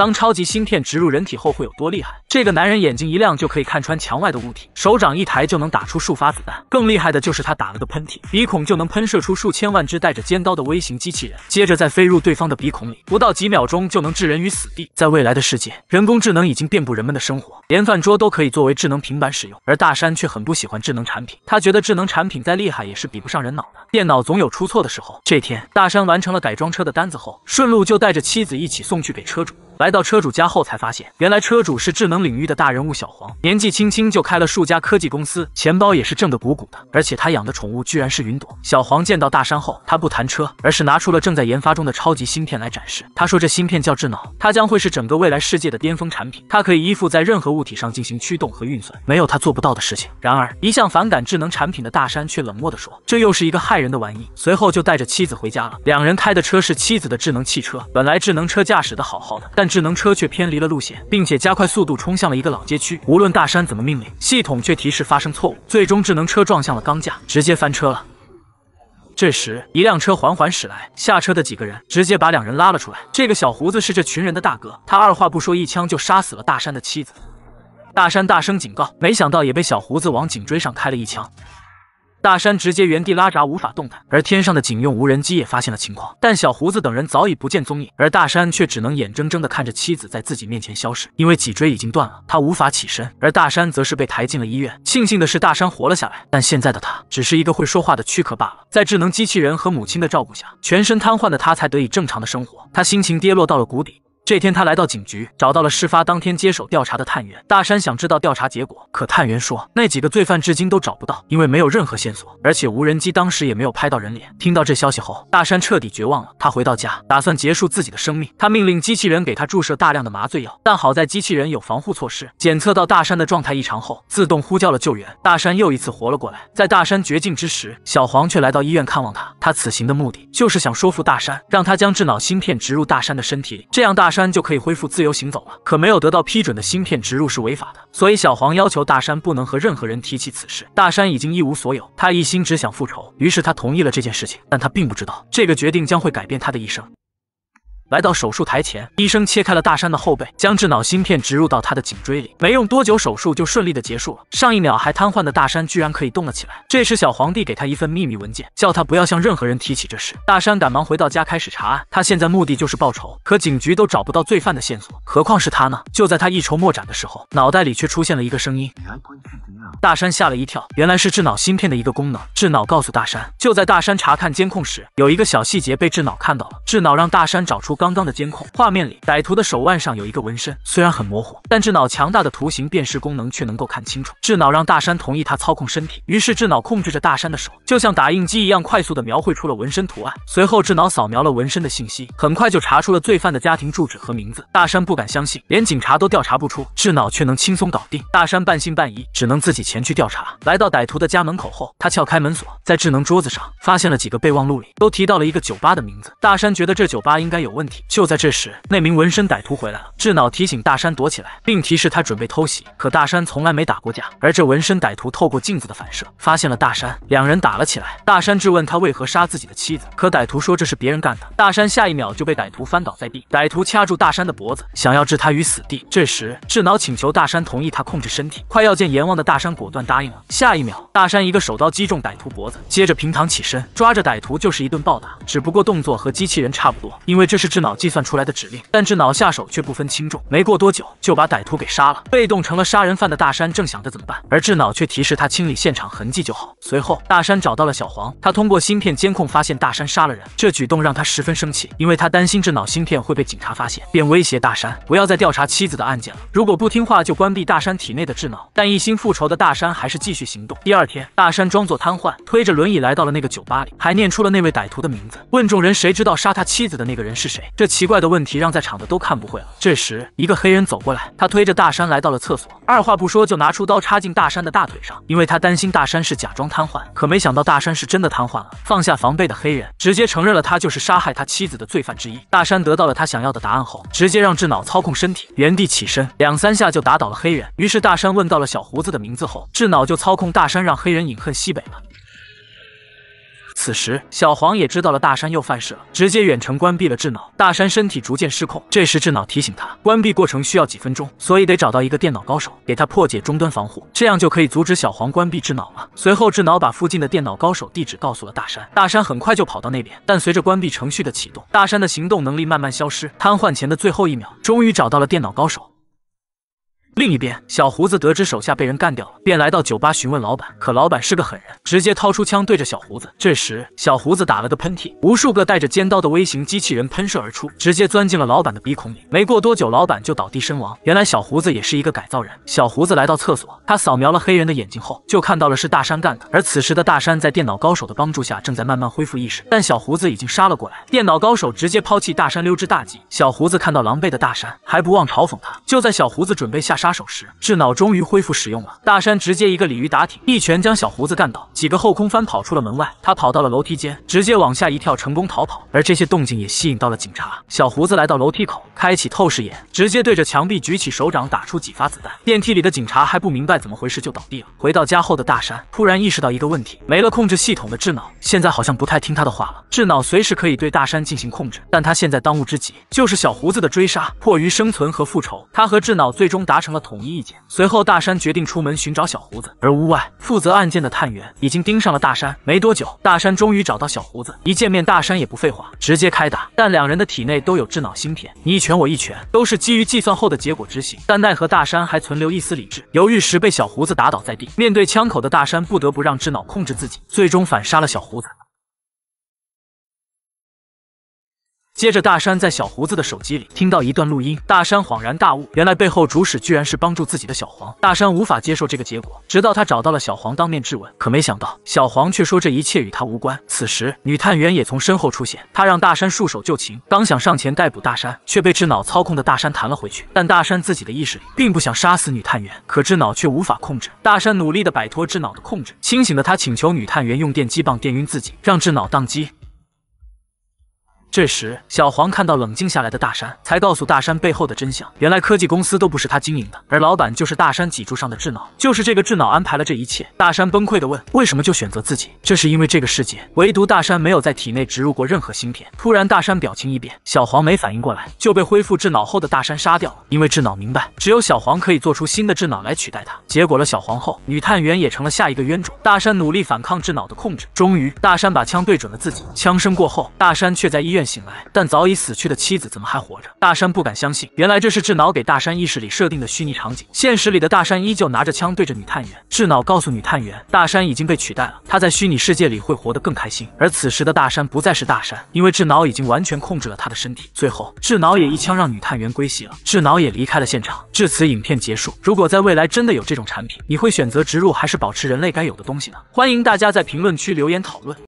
当超级芯片植入人体后会有多厉害？这个男人眼睛一亮就可以看穿墙外的物体，手掌一抬就能打出数发子弹。更厉害的就是他打了个喷嚏，鼻孔就能喷射出数千万只带着尖刀的微型机器人，接着再飞入对方的鼻孔里，不到几秒钟就能置人于死地。在未来的世界，人工智能已经遍布人们的生活，连饭桌都可以作为智能平板使用。而大山却很不喜欢智能产品，他觉得智能产品再厉害也是比不上人脑的，电脑总有出错的时候。这天，大山完成了改装车的单子后，顺路就带着妻子一起送去给车主。来到车主家后，才发现原来车主是智能领域的大人物小黄，年纪轻轻就开了数家科技公司，钱包也是挣得鼓鼓的。而且他养的宠物居然是云朵。小黄见到大山后，他不谈车，而是拿出了正在研发中的超级芯片来展示。他说这芯片叫智脑，它将会是整个未来世界的巅峰产品。它可以依附在任何物体上进行驱动和运算，没有他做不到的事情。然而，一向反感智能产品的大山却冷漠地说：“这又是一个害人的玩意。”随后就带着妻子回家了。两人开的车是妻子的智能汽车，本来智能车驾驶的好好的，但。智能车却偏离了路线，并且加快速度冲向了一个老街区。无论大山怎么命令，系统却提示发生错误。最终，智能车撞向了钢架，直接翻车了。这时，一辆车缓缓驶来，下车的几个人直接把两人拉了出来。这个小胡子是这群人的大哥，他二话不说，一枪就杀死了大山的妻子。大山大声警告，没想到也被小胡子往颈椎上开了一枪。大山直接原地拉闸，无法动弹。而天上的警用无人机也发现了情况，但小胡子等人早已不见踪影。而大山却只能眼睁睁地看着妻子在自己面前消失，因为脊椎已经断了，他无法起身。而大山则是被抬进了医院。庆幸的是，大山活了下来，但现在的他只是一个会说话的躯壳罢了。在智能机器人和母亲的照顾下，全身瘫痪的他才得以正常的生活。他心情跌落到了谷底。这天，他来到警局，找到了事发当天接手调查的探员大山，想知道调查结果。可探员说，那几个罪犯至今都找不到，因为没有任何线索，而且无人机当时也没有拍到人脸。听到这消息后，大山彻底绝望了。他回到家，打算结束自己的生命。他命令机器人给他注射大量的麻醉药，但好在机器人有防护措施，检测到大山的状态异常后，自动呼叫了救援。大山又一次活了过来。在大山绝境之时，小黄却来到医院看望他。他此行的目的就是想说服大山，让他将智脑芯片植入大山的身体里，这样大山。山就可以恢复自由行走了，可没有得到批准的芯片植入是违法的，所以小黄要求大山不能和任何人提起此事。大山已经一无所有，他一心只想复仇，于是他同意了这件事情，但他并不知道这个决定将会改变他的一生。来到手术台前，医生切开了大山的后背，将智脑芯片植入到他的颈椎里。没用多久，手术就顺利的结束了。上一秒还瘫痪的大山居然可以动了起来。这时，小皇帝给他一份秘密文件，叫他不要向任何人提起这事。大山赶忙回到家，开始查案。他现在目的就是报仇，可警局都找不到罪犯的线索，何况是他呢？就在他一筹莫展的时候，脑袋里却出现了一个声音。大山吓了一跳，原来是智脑芯片的一个功能。智脑告诉大山，就在大山查看监控时，有一个小细节被智脑看到了。智脑让大山找出。刚刚的监控画面里，歹徒的手腕上有一个纹身，虽然很模糊，但智脑强大的图形辨识功能却能够看清楚。智脑让大山同意他操控身体，于是智脑控制着大山的手，就像打印机一样快速的描绘出了纹身图案。随后，智脑扫描了纹身的信息，很快就查出了罪犯的家庭住址和名字。大山不敢相信，连警察都调查不出，智脑却能轻松搞定。大山半信半疑，只能自己前去调查。来到歹徒的家门口后，他撬开门锁，在智能桌子上发现了几个备忘录，里都提到了一个酒吧的名字。大山觉得这酒吧应该有问题。就在这时，那名纹身歹徒回来了。智脑提醒大山躲起来，并提示他准备偷袭。可大山从来没打过架，而这纹身歹徒透过镜子的反射，发现了大山，两人打了起来。大山质问他为何杀自己的妻子，可歹徒说这是别人干的。大山下一秒就被歹徒翻倒在地，歹徒掐住大山的脖子，想要置他于死地。这时，智脑请求大山同意他控制身体。快要见阎王的大山果断答应了。下一秒，大山一个手刀击中歹徒脖子，接着平躺起身，抓着歹徒就是一顿暴打。只不过动作和机器人差不多，因为这是。智脑计算出来的指令，但智脑下手却不分轻重，没过多久就把歹徒给杀了。被动成了杀人犯的大山正想着怎么办，而智脑却提示他清理现场痕迹就好。随后，大山找到了小黄，他通过芯片监控发现大山杀了人，这举动让他十分生气，因为他担心智脑芯片会被警察发现，便威胁大山不要再调查妻子的案件了，如果不听话就关闭大山体内的智脑。但一心复仇的大山还是继续行动。第二天，大山装作瘫痪，推着轮椅来到了那个酒吧里，还念出了那位歹徒的名字，问众人谁知道杀他妻子的那个人是谁。这奇怪的问题让在场的都看不会了。这时，一个黑人走过来，他推着大山来到了厕所，二话不说就拿出刀插进大山的大腿上，因为他担心大山是假装瘫痪。可没想到大山是真的瘫痪了。放下防备的黑人直接承认了他就是杀害他妻子的罪犯之一。大山得到了他想要的答案后，直接让智脑操控身体原地起身，两三下就打倒了黑人。于是大山问到了小胡子的名字后，智脑就操控大山让黑人饮恨西北了。此时，小黄也知道了大山又犯事了，直接远程关闭了智脑。大山身体逐渐失控。这时，智脑提醒他，关闭过程需要几分钟，所以得找到一个电脑高手给他破解终端防护，这样就可以阻止小黄关闭智脑了。随后，智脑把附近的电脑高手地址告诉了大山，大山很快就跑到那边。但随着关闭程序的启动，大山的行动能力慢慢消失，瘫痪前的最后一秒，终于找到了电脑高手。另一边，小胡子得知手下被人干掉了，便来到酒吧询问老板。可老板是个狠人，直接掏出枪对着小胡子。这时，小胡子打了个喷嚏，无数个带着尖刀的微型机器人喷射而出，直接钻进了老板的鼻孔里。没过多久，老板就倒地身亡。原来，小胡子也是一个改造人。小胡子来到厕所，他扫描了黑人的眼睛后，就看到了是大山干的。而此时的大山在电脑高手的帮助下，正在慢慢恢复意识。但小胡子已经杀了过来，电脑高手直接抛弃大山溜之大吉。小胡子看到狼狈的大山，还不忘嘲讽他。就在小胡子准备下。杀手时，智脑终于恢复使用了。大山直接一个鲤鱼打挺，一拳将小胡子干倒，几个后空翻跑出了门外。他跑到了楼梯间，直接往下一跳，成功逃跑。而这些动静也吸引到了警察。小胡子来到楼梯口，开启透视眼，直接对着墙壁举起手掌，打出几发子弹。电梯里的警察还不明白怎么回事就倒地了。回到家后的大山突然意识到一个问题：没了控制系统的智脑，现在好像不太听他的话了。智脑随时可以对大山进行控制，但他现在当务之急就是小胡子的追杀。迫于生存和复仇，他和智脑最终达成。了统一意见，随后大山决定出门寻找小胡子，而屋外负责案件的探员已经盯上了大山。没多久，大山终于找到小胡子，一见面大山也不废话，直接开打。但两人的体内都有智脑芯片，你一拳我一拳都是基于计算后的结果执行，但奈何大山还存留一丝理智，犹豫时被小胡子打倒在地。面对枪口的大山，不得不让智脑控制自己，最终反杀了小胡子。接着，大山在小胡子的手机里听到一段录音，大山恍然大悟，原来背后主使居然是帮助自己的小黄。大山无法接受这个结果，直到他找到了小黄，当面质问，可没想到小黄却说这一切与他无关。此时，女探员也从身后出现，她让大山束手就擒。刚想上前逮捕大山，却被智脑操控的大山弹了回去。但大山自己的意识里并不想杀死女探员，可智脑却无法控制大山，努力的摆脱智脑的控制。清醒的他请求女探员用电击棒电晕自己，让智脑宕机。这时，小黄看到冷静下来的大山，才告诉大山背后的真相。原来科技公司都不是他经营的，而老板就是大山脊柱上的智脑，就是这个智脑安排了这一切。大山崩溃的问：为什么就选择自己？这是因为这个世界唯独大山没有在体内植入过任何芯片。突然，大山表情一变，小黄没反应过来就被恢复智脑后的大山杀掉了。因为智脑明白，只有小黄可以做出新的智脑来取代他。结果了小黄后，女探员也成了下一个冤种。大山努力反抗智脑的控制，终于大山把枪对准了自己。枪声过后，大山却在医院。醒来，但早已死去的妻子怎么还活着？大山不敢相信，原来这是智脑给大山意识里设定的虚拟场景。现实里的大山依旧拿着枪对着女探员，智脑告诉女探员，大山已经被取代了，他在虚拟世界里会活得更开心。而此时的大山不再是大山，因为智脑已经完全控制了他的身体。最后，智脑也一枪让女探员归西了，智脑也离开了现场。至此，影片结束。如果在未来真的有这种产品，你会选择植入还是保持人类该有的东西呢？欢迎大家在评论区留言讨论。